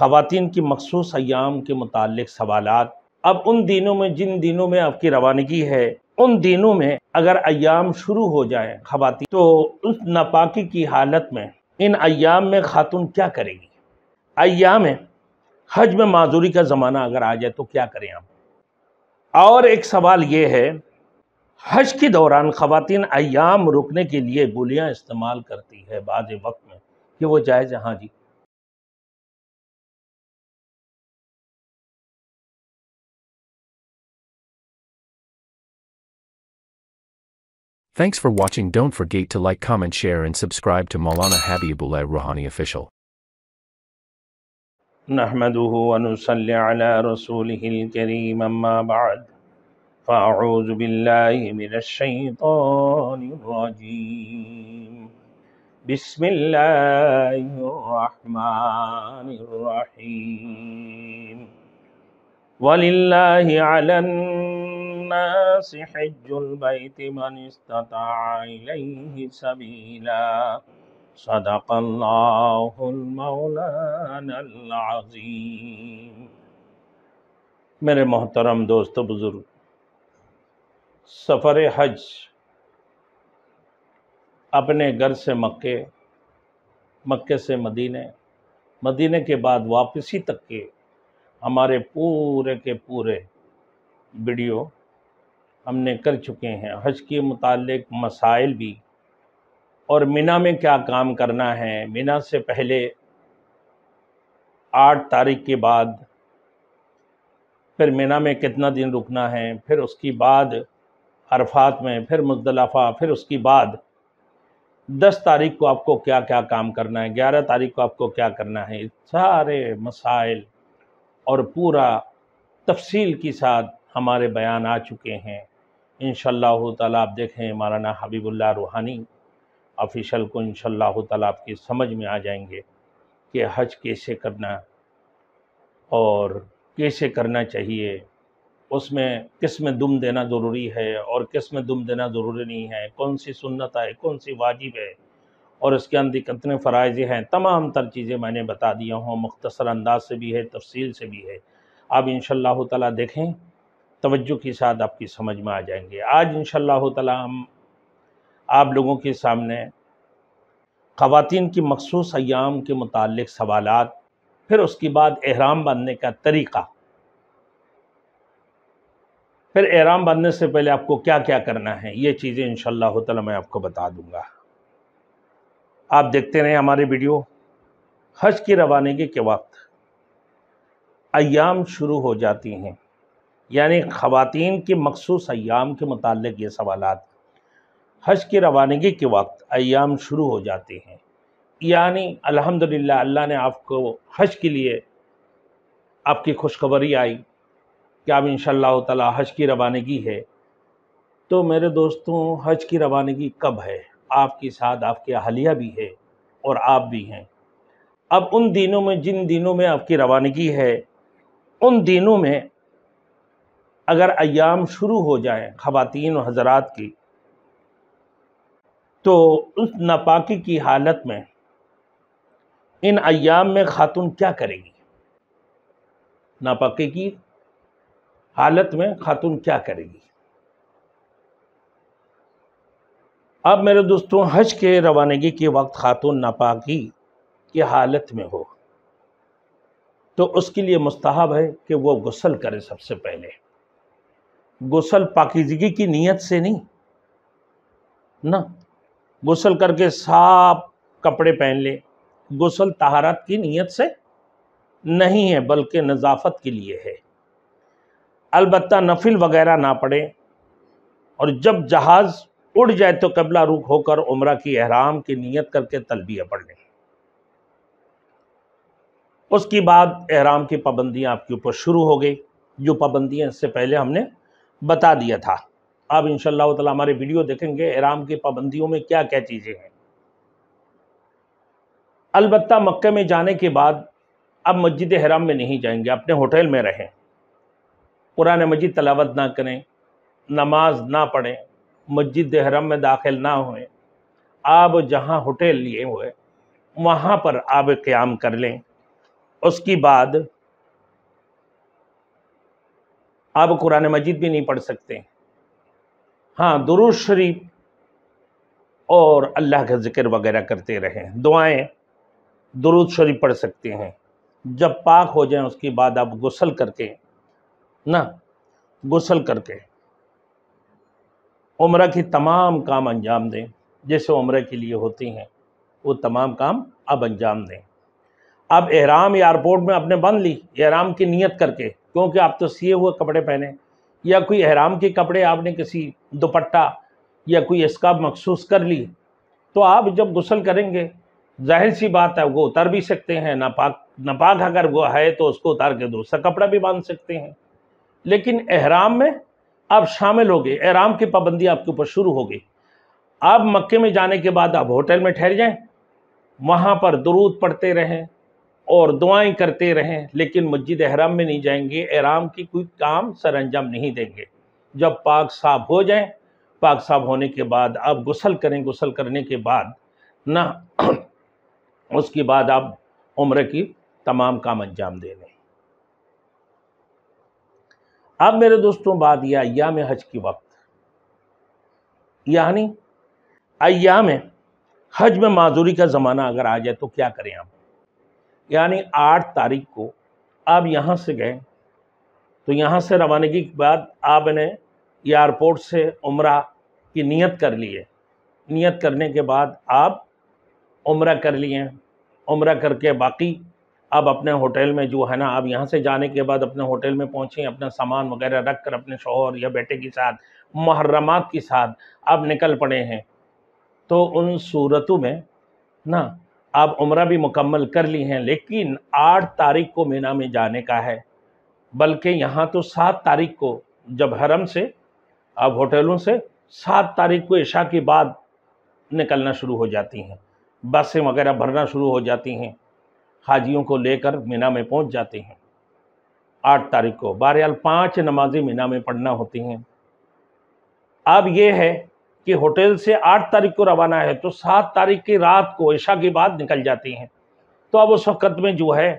ख़वान की मखसूस अयाम के मतलब सवाल अब उन दिनों में जिन दिनों में आपकी रवानगी है उन दिनों में अगर अयाम शुरू हो जाए खवाती तो उस नापाकी की हालत में इन अयाम में खातून क्या करेगी अयाम हज में माजूरी का ज़माना अगर आ जाए तो क्या करें आप और एक सवाल ये है हज के दौरान ख़वान अयाम रुकने के लिए गोलियाँ इस्तेमाल करती है बाद वक्त में कि वो जाए जहाँ जी Thanks for watching. Don't forget to like, comment, share, and subscribe to Maulana Habibullah Rouhani Official. نحمده ونصلي على رسوله الكريم أما بعد فأعوذ بالله من الشيطان الرجيم بسم الله الرحمن الرحيم ولله على الناس الناس حج البيت من استطاع إليه سبيلا صدق الله المولانا العظيم मेरे मोहतरम दोस्त बुज़ुर्ग सफ़र हज अपने घर से मक्के मक्के से मदीने मदीने के बाद वापसी तक के हमारे पूरे के पूरे वीडियो हमने कर चुके हैं हज के मुतक मसाइल भी और मीना में क्या काम करना है मीना से पहले आठ तारीख के बाद फिर मीना में कितना दिन रुकना है फिर उसके बाद अरफात में फिर मुजदलाफ़ा फिर उसके बाद दस तारीख को आपको क्या क्या काम करना है ग्यारह तारीख को आपको क्या करना है सारे मसाइल और पूरा तफसील के साथ हमारे बयान आ चुके हैं इन ताला आप देखें मौलाना हबीबुल्ला रूहानी ऑफिशल को इन ताला आपकी समझ में आ जाएंगे कि हज कैसे करना और कैसे करना चाहिए उसमें किस में दुम देना ज़रूरी है और किस में दुम देना ज़रूरी नहीं है कौन सी सुन्नत है कौन सी वाजिब है और इसके अंदर कितने फ़राइज़ हैं तमाम तर चीज़ें मैंने बता दिया हूँ मुख्तसर अंदाज से भी है तफसील से भी है आप इन तला देखें तवज्जो के साथ आपकी समझ में आ जाएंगे आज इन ताला हम आप लोगों के सामने ख़वान की मखसूस अयाम के मुतल सवाल फिर उसके बाद एहराम बांधने का तरीक़ा फिर एहराम बांधने से पहले आपको क्या क्या करना है ये चीज़ें इन ताला मैं आपको बता दूंगा आप देखते रहें हमारे वीडियो हज की रवानगी के वक्त अयाम शुरू हो जाती हैं यानी ख़वातीन के मखसूस अयाम के मुतल ये सवाल हज की रवानगी के वक्त अयाम शुरू हो जाते हैं यानी अलहमदिल्ला अल्लाह ने आपको हज के लिए आपकी खुशखबरी आई कि अब इन ताला हज की रवानगी है तो मेरे दोस्तों हज की रवानगी कब है आपके साथ आपकी अहलिया भी है और आप भी हैं अब उन दिनों में जिन दिनों में आपकी रवानगी है उन दिनों में अगर अयाम शुरू हो जाए ख़वातीन और हजरात की तो उस नापाकी की हालत में इन अयाम में खातून क्या करेगी नापाकी की हालत में खातून क्या करेगी अब मेरे दोस्तों हज के रवानगी के वक्त खातून नापाकी की हालत में हो तो उसके लिए मुस्तहब है कि वो गसल करे सबसे पहले गुसल पाकिजगी की नीयत से नहीं ना गसल करके साफ कपड़े पहन ले गसल तहारत की नीयत से नहीं है बल्कि नज़ाफत के लिए है अलबत् नफिल वगैरह ना पड़े और जब जहाज़ उड़ जाए तो कबला रुख होकर उम्र की अहराम की नीयत करके तलबिया पढ़ लें उसके बाद अहराम की पाबंदियाँ आपके ऊपर शुरू हो गई जो पाबंदियाँ इससे पहले हमने बता दिया था आप इन ताला हमारे वीडियो देखेंगे एराम की पाबंदियों में क्या क्या चीज़ें हैं अलबत् मक्के में जाने के बाद अब मस्जिद हराम में नहीं जाएंगे अपने होटल में रहें पुराने मस्जिद तलावत ना करें नमाज ना पढ़ें मस्जिद हराम में दाखिल ना होएं आप जहाँ होटल लिए हुए वहाँ पर आप क़्याम कर लें उसके बाद आप कुरान मजीद भी नहीं पढ़ सकते हाँ दुरुज शरीफ और अल्लाह का ज़िक्र वगैरह करते रहें दुआएं दुरुज शरीफ पढ़ सकते हैं जब पाक हो जाए उसके बाद आप गुसल करके ना गुसल करके उम्र के तमाम काम अंजाम दें जैसे उम्र के लिए होती हैं वो तमाम काम अब अंजाम दें अब एहराम एयरपोर्ट में आपने बंद ली एहराम की नीयत करके क्योंकि आप तो सिए हुए कपड़े पहने या कोई अहराम के कपड़े आपने किसी दुपट्टा या कोई इसका मखसूस कर ली तो आप जब गुसल करेंगे जाहिर सी बात है वो उतर भी सकते हैं नापाक नापाक अगर वो है तो उसको उतार के दूसरा कपड़ा भी बांध सकते हैं लेकिन अहराम में आप शामिल हो गए अहराम की पाबंदी आपके ऊपर शुरू हो गई आप मक्के में जाने के बाद आप होटल में ठहर जाएं वहाँ पर दरूद पढ़ते रहें और दुआएं करते रहें लेकिन मस्जिद अहराम में नहीं जाएंगे अहराम की कोई काम सर अंजाम नहीं देंगे जब पाक साफ हो जाए पाक साफ होने के बाद आप गुसल करें गुसल करने के बाद ना उसके बाद आप उम्र की तमाम काम अंजाम दे लें अब मेरे दोस्तों बात यह अयाम हज की वक्त यानी अयाम हज में माजूरी का ज़माना अगर आ जाए तो क्या करें आप यानी आठ तारीख को आप यहाँ से गए तो यहाँ से रवानगी के बाद आपने एयरपोर्ट से उम्र की नीयत कर ली है नीयत करने के बाद आप उम्र कर लिए उम्र करके बाकी अब अपने होटल में जो है ना आप यहाँ से जाने के बाद अपने होटल में पहुँचें अपना सामान वगैरह रख कर अपने शोहर या बेटे के साथ मुहर्रमात के साथ आप निकल पड़े हैं तो उन सूरतों में ना आप उम्र भी मुकम्मल कर ली हैं लेकिन आठ तारीख को मीना में जाने का है बल्कि यहाँ तो सात तारीख को जब हरम से अब होटलों से सात तारीख को इशा के बाद निकलना शुरू हो जाती हैं बसें वगैरह भरना शुरू हो जाती हैं हाजियों को लेकर मीना में पहुँच जाते हैं आठ तारीख को बहरहाल पाँच नमाजें मीना में पढ़ना होती हैं अब ये है कि होटल से आठ तारीख को रवाना है तो सात तारीख की रात को ऐशा के बाद निकल जाती हैं तो अब उस वक़्त में जो है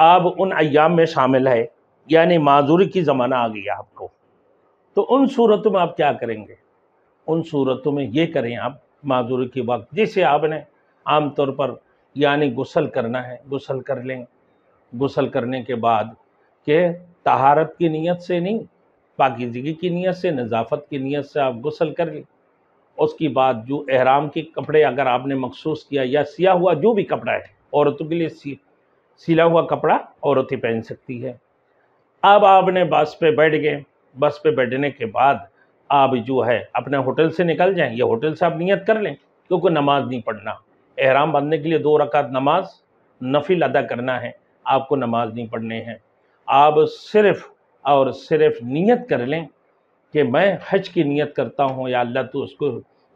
आप उन अयाम में शामिल है यानी माजूरी की ज़माना आ गया आपको तो उन सूरतों में आप क्या करेंगे उन सूरतों में ये करें आप माजूरी के वक्त जिसे आपने आम तौर पर यानी गुसल करना है गुसल कर लें गुसल करने के बाद के तहारत की नीयत से नहीं पाकिजगी की नीयत से नज़ाफत की नीयत से आप गुसल कर लें उसके बाद जो एहराम के कपड़े अगर आपने मखसूस किया या सिया हुआ जो भी कपड़ा है औरतों के लिए सी सिला हुआ कपड़ा औरतें पहन सकती है अब आपने बस पे बैठ गए बस पे बैठने के बाद आप जो है अपने होटल से निकल जाएं या होटल से आप नियत कर लें क्योंकि नमाज नहीं पढ़ना एहराम बांधने के लिए दो रकात नमाज नफिल अदा करना है आपको नमाज नहीं पढ़ने हैं आप सिर्फ़ और सिर्फ नीयत कर लें कि मैं हज की नीयत करता हूँ या अल्लाह तो उसको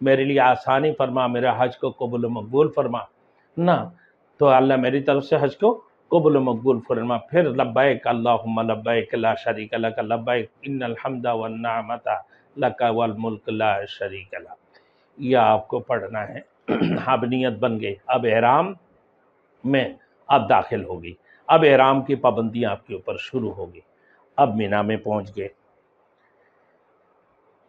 मेरे लिए आसानी फरमा मेरा हज को कबुल मकबूल फरमा ना तो अल्लाह मेरी तरफ से हज को कबुल मकबूल फरमा फिर लब्बैक अल्लाह लब्बैक ला शरीक लक लब्बैक इन अलहमदा वन्नामता लका वलमुल्क ला शरीक ला यह आपको पढ़ना है अब नीयत बन गई अब एहराम में अब दाखिल होगी अब एहराम की पाबंदियाँ आपके ऊपर शुरू होगी अब मीना में पहुँच गए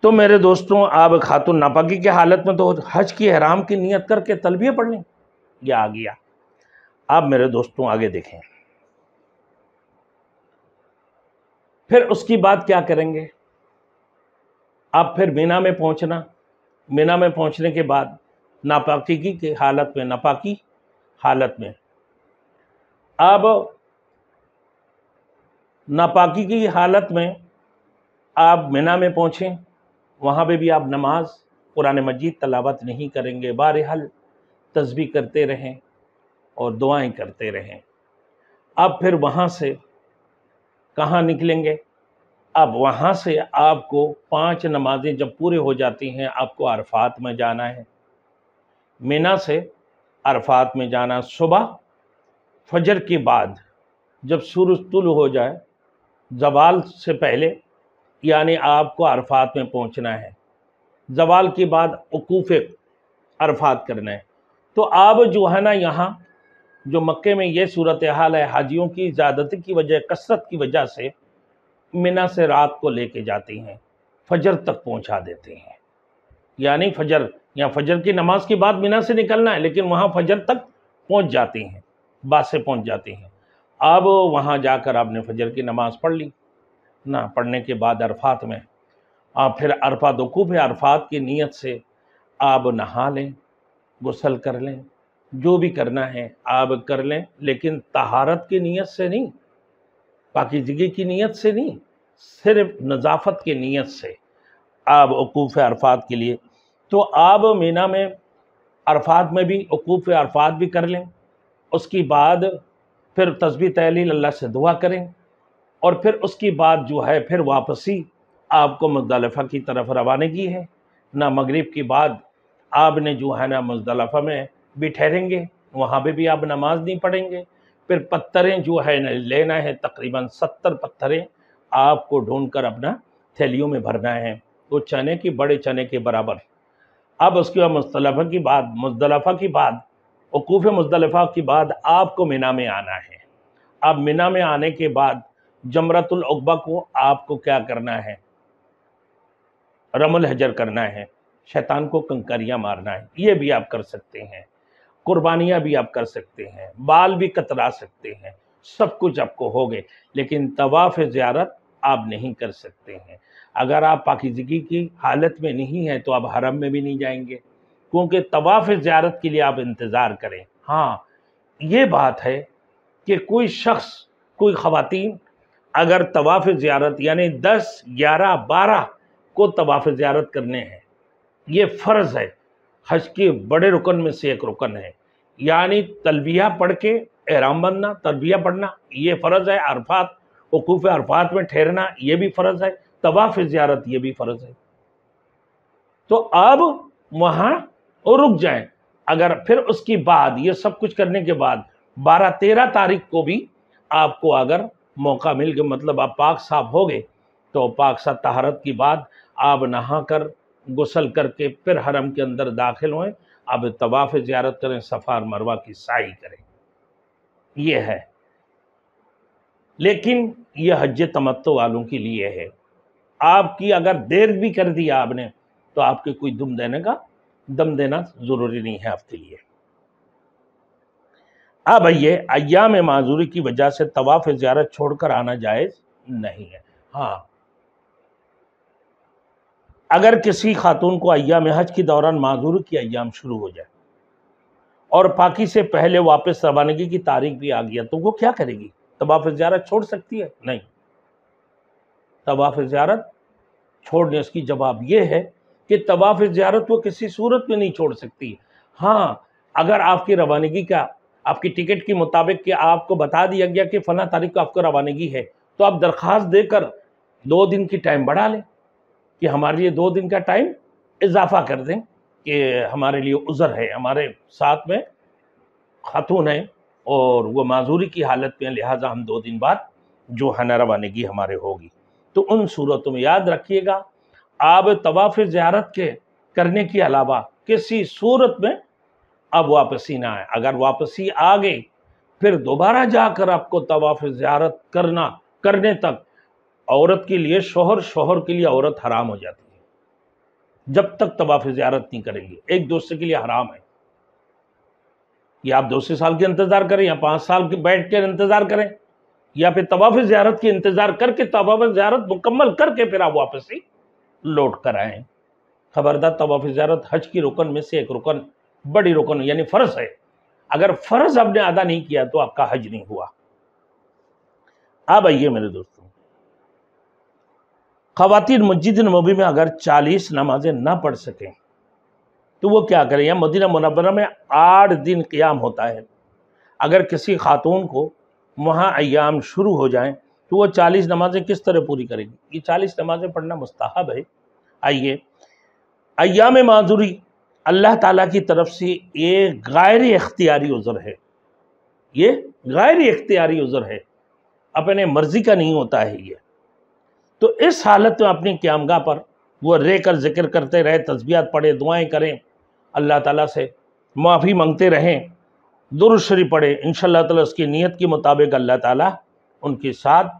तो मेरे दोस्तों आप खातून नापाकी की हालत में तो हज की हराम की नीयत करके तलबिया पढ़ लें यह आ गया आप मेरे दोस्तों आगे देखें फिर उसकी बात क्या करेंगे आप फिर मीना में पहुंचना मीना में पहुंचने के बाद नापाकी की हालत में नापाकी हालत में अब नापाकी की हालत में आप मीना में पहुंचें वहाँ पे भी आप नमाज कुरान मजीद तलावत नहीं करेंगे हल तस्बी करते रहें और दुआएं करते रहें अब फिर वहाँ से कहाँ निकलेंगे अब वहाँ से आपको पांच नमाजें जब पूरे हो जाती हैं आपको अरफात में जाना है मीना से अरफात में जाना सुबह फजर के बाद जब सूरज तुल हो जाए जवाल से पहले यानी आपको अरफात में पहुंचना है जवाल के बाद वकूफ़ अरफात करना है तो आप जो है ना यहाँ जो मक्के में ये सूरत हाल है हाजियों की ज़्यादत की वजह कसरत की वजह से मिना से रात को लेके जाती हैं फजर तक पहुंचा देते हैं यानी फजर या फजर की नमाज के बाद मिना से निकलना है लेकिन वहाँ फजर तक पहुँच जाती हैं बासे पहुँच जाती हैं अब वहाँ जाकर आपने फजर की नमाज़ पढ़ ली ना पढ़ने के बाद अरफात में आप फिर अरफा दुकू है अरफात की नीयत से आप नहा लें गुसल कर लें जो भी करना है आप कर लें लेकिन तहारत की नीयत से नहीं पाकिजगी की नीयत से नहीं सिर्फ नज़ाफत की नीयत से आप अकूफ अरफात के लिए तो आप मीना में अरफात में भी अकूफ अरफात भी कर लें उसकी बाद फिर तस्बी तहलील अल्लाह से दुआ करें और फिर उसकी बाद जो है फिर वापसी आपको मुजदलफ़ा की तरफ रवानगी है ना मगरिब की बाद आपने जो है ना मुजदलफ़ा में भी ठहरेंगे वहाँ पर भी आप नमाज नहीं पढ़ेंगे फिर पत्थरें जो है ना लेना है तकरीबन सत्तर पत्थरें आपको ढूंढ कर अपना थैलियों में भरना है तो चने की बड़े चने के बराबर अब उसके बाद मुस्तलफ़ा की बाद मुजदलफ़ा की बाद वकूफ़ मुजदलफ़ा की बाद आपको मीना में आना है अब मिना में आने के बाद जमरतुल उकबा को आपको क्या करना है रमल हजर करना है शैतान को कंकरियां मारना है ये भी आप कर सकते हैं कुर्बानियाँ भी आप कर सकते हैं बाल भी कतरा सकते हैं सब कुछ आपको हो गए लेकिन तवाफ़ ज़्यारत आप नहीं कर सकते हैं अगर आप पाकिजगी की हालत में नहीं है तो आप हरम में भी नहीं जाएंगे क्योंकि तवाफ़ ज़्यारत के लिए आप इंतज़ार करें हाँ ये बात है कि कोई शख्स कोई खातन अगर तवाफ़ ज़्यारत यानी दस ग्यारह बारह को तवाफ़ ज़्यारत करने हैं ये फ़र्ज़ है हज के बड़े रुकन में से एक रुकन है यानी तलबिया पढ़ के एहराम बनना तलबिया पढ़ना ये फ़र्ज़ है अरफात वकूफ़ अरफात में ठहरना ये भी फ़र्ज़ है तवाफ़ ज़्यारत ये भी फ़र्ज़ है तो अब वहाँ रुक जाए अगर फिर उसके बाद ये सब कुछ करने के बाद बारह तेरह तारीख को भी आपको अगर मौका मिल गया मतलब आप पाक साफ हो गए तो पाक सा तहारत की बात आप नहा कर गसल करके फिर हरम के अंदर दाखिल हुए आप तवाफ़ ज़्यारत करें सफ़ार मरवा की साई करें ये है लेकिन यह हज तमत्तो वालों के लिए है आपकी अगर देर भी कर दिया आपने तो आपके कोई दम देने का दम देना ज़रूरी नहीं है आपके लिए अब ये अयाम माजूरी की वजह से तवाफ़ ज़्यारत छोड़कर आना जायज़ नहीं है हाँ अगर किसी खातून को अयाम हज के दौरान माजूरी की अयाम शुरू हो जाए और पाकि से पहले वापस रवानगी की तारीख भी आ गया तो वो क्या करेगी तवाफ़ ज़्यारत छोड़ सकती है नहीं तवाफ़ ज़्यारत छोड़ने उसकी जवाब यह है कि तवाफ़ ज़्यारत वो किसी सूरत में नहीं छोड़ सकती हाँ अगर आपकी रवानगी का आपकी टिकट के मुताबिक कि आपको बता दिया गया कि फ़ला तारीख को आपको रवानगी है तो आप दरख्वास्त देकर दो दिन की टाइम बढ़ा लें कि हमारे लिए दो दिन का टाइम इजाफा कर दें कि हमारे लिए उज़र है हमारे साथ में खातून हैं और वो माजूरी की हालत में लिहाजा हम दो दिन बाद जो है ना रवानगी हमारे होगी तो उन सूरतों में याद रखिएगा आप तवाफ़ ज़्यारत के करने के अलावा किसी सूरत में अब वापसी ना आए अगर वापसी आ गई फिर दोबारा जाकर आपको तवाफ ज़्यारत करना करने तक औरत के लिए शोहर शोहर के लिए औरत हराम हो जाती है जब तक तवाफ ज़्यारत नहीं करेंगे एक दूसरे के लिए हराम है या आप दूसरे साल के इंतज़ार करें या पांच साल के बैठ कर इंतज़ार करें या फिर तवाफ़ ज़्यारत की इंतज़ार करके तवाफ़ ज़्यारत मुकम्मल करके फिर आप वापसी लौट कर आएँ खबरदार तवाफ़ ज़्यारत हज की रुकन में से एक रुकन बड़ी रुकन यानी फ़र्ज है अगर फ़र्ज आपने अदा नहीं किया तो आपका हज नहीं हुआ अब आइए मेरे दोस्तों खातन मस्जिद नबी में अगर 40 नमाजें ना पढ़ सकें तो वो क्या करें या मदीना मुनबरा में आठ दिन क़्याम होता है अगर किसी खातून को वहाँ अयाम शुरू हो जाएं तो वो चालीस नमाज़ें किस तरह पूरी करेंगी ये चालीस नमाज़ें पढ़ना मुस्ताहब है आइए अयाम माजूरी अल्लाह ताला की तरफ से ये गैर इख्तियारी उज़र है ये गैर इख्तियारी उज़र है अपने मर्ज़ी का नहीं होता है ये तो इस हालत में अपनी क्यामगा पर वो रह कर जिक्र करते रहे तस्बियात पढ़े दुआएं करें अल्लाह ताला से माफ़ी मांगते रहें दुरुशरी पढ़े इन ताला उसकी नीयत के मुताबिक अल्लाह ताला उनके साथ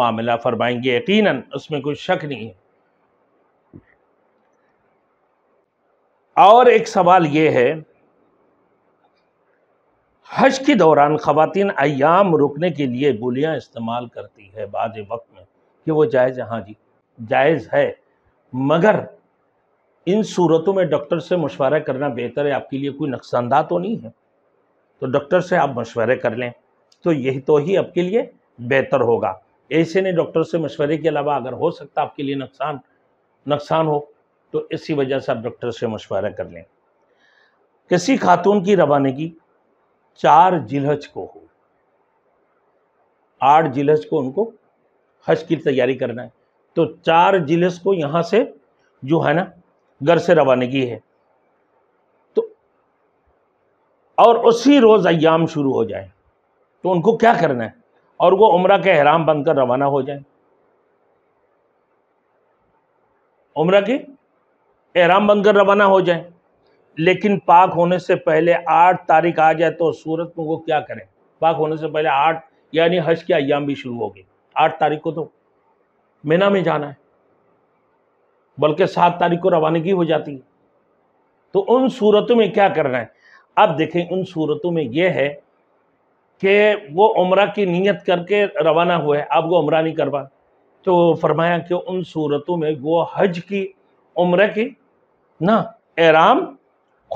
मामला फरमाएंगे यकीनन उसमें कोई शक नहीं है और एक सवाल ये है हज के दौरान ख़वान अयाम रुकने के लिए गोलियाँ इस्तेमाल करती है बाद वक्त में कि वो जायज़ हाँ जी जायज़ है मगर इन सूरतों में डॉक्टर से मशवरा करना बेहतर है आपके लिए कोई नुकसानदा तो नहीं है तो डॉक्टर से आप मशवरे कर लें तो यही तो ही आपके लिए बेहतर होगा ऐसे नहीं डॉक्टर से मशवरे के अलावा अगर हो सकता आपके लिए नुकसान नुकसान हो तो इसी वजह से आप डॉक्टर से मशवरा कर लें किसी खातून की रवानगी चार जिलहज को हो आठ जिलहज को उनको हज की तैयारी करना है तो चार जिलहज को यहाँ से जो है ना घर से रवानगी है तो और उसी रोज़ अयाम शुरू हो जाए तो उनको क्या करना है और वो उम्र के हराम बनकर रवाना हो जाए उम्र के एहराम बनकर रवाना हो जाए लेकिन पाक होने से पहले आठ तारीख आ जाए तो सूरत में वो क्या करें पाक होने से पहले आठ यानी हज के अयाम भी शुरू हो गए आठ तारीख को तो मीना में जाना है बल्कि सात तारीख को रवानगी हो जाती है तो उन सूरतों में क्या करना है अब देखें उन सूरतों में यह है कि वो उम्र की नीयत करके रवाना हुआ है अब वो उम्र नहीं करवा तो फरमाया कि उन सूरतों में वो हज की उम्र की ना एराम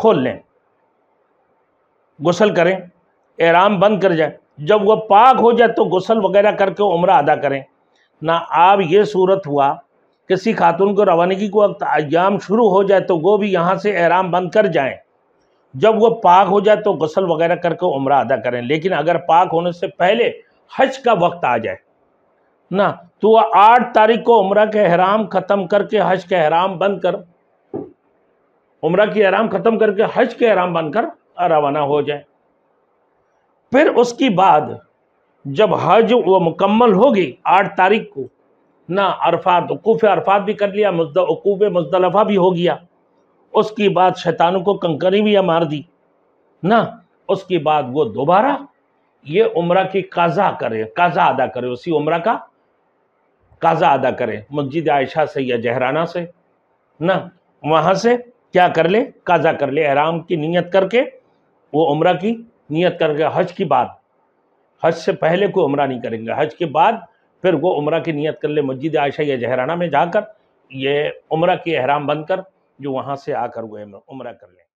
खोल लें गसल करें एराम बंद कर जाए जब वह पाक हो जाए तो गसल वगैरह करके उम्र अदा करें ना आप ये सूरत हुआ किसी खातून को रवानगी को वक्त अयाम शुरू हो जाए तो वो भी यहाँ से एहराम बंद कर जाएं जब वो पाक हो जाए तो गसल वगैरह करके उम्र अदा करें लेकिन अगर पाक होने से पहले हज का वक्त आ जाए ना तो वह आठ तारीख को उम्र के अहराम ख़त्म करके हज के अहराम बंद कर उम्र की आराम ख़त्म करके हज के आराम बनकर रवाना हो जाए फिर उसकी बाद जब हज वो मुकम्मल होगी आठ तारीख को ना अरफात वकूफ़ अरफात भी कर लिया वकूफ़ मुजदलफ़ा भी हो गया उसके बाद शैतानों को कंकरी भी मार दी ना उसके बाद वो दोबारा ये उम्र की काजा करे काजा अदा करे उसी उम्र का काजा अदा करे मस्जिद आयशा से या जहराना से ना वहाँ से क्या कर ले काज़ा कर ले आराम की नीयत करके वो उम्र की नीयत करके हज की बात हज से पहले कोई उम्र नहीं करेंगे हज के बाद फिर वो उम्र की नीयत कर ले मस्जिद आयशा या जहराना में जाकर ये उम्र की अहराम बनकर जो वहाँ से आकर वो उम्र कर लें